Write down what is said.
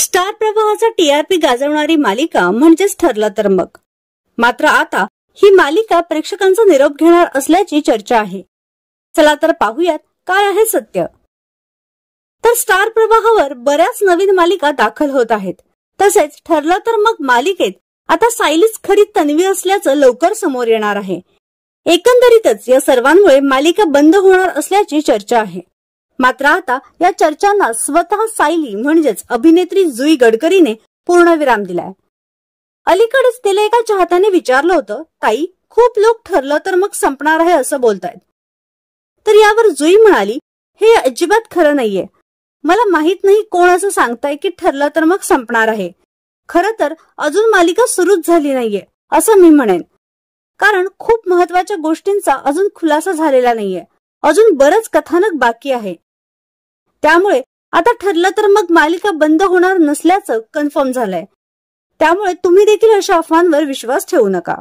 star प्रवाहाचा TRP गाजवणारी मालिका म्हणजेच ठरला तर मग मात्र आता ही मालिका प्रेक्षकांचा निरोप घेणार असल्याची चर्चा आहे चला तर पाहूयात काय आहे सत्य तर स्टार प्रवाहावर बऱ्याच नवीन मालिका दाखल होत आहेत तसेच ठरलं तर मग मालिकेत आता सायलीच खरी तन्वी असल्याचं लवकर समोर येणार आहे एकंदरीतच या सर्वांमुळे मालिका बंद होणार असल्याची चर्चा आहे मात्र आता या चर्चांना स्वतः सायली म्हणजेच अभिनेत्री जुई गडकरीने पूर्णविराम दिलाय अलीकडेच तिला एका चाहत्याने विचारलं होतं ताई खूप लोक ठरलं तर मग संपणार आहे असं बोलतायत तर यावर जुई म्हणाली हे अजिबात खरं नाहीये मला माहित नाही कोण असं सांगताय की ठरलं तर मग संपणार आहे खरं तर अजून मालिका सुरूच झाली नाहीये असं मी म्हणेन कारण खूप महत्वाच्या गोष्टींचा अजून खुलासा झालेला नाहीये अजून बरंच कथानक बाकी आहे त्यामुळे आता ठरलं तर मग मालिका बंद होणार नसल्याचं कन्फर्म झालंय त्यामुळे तुम्ही देखील अशा अफवांवर विश्वास ठेवू नका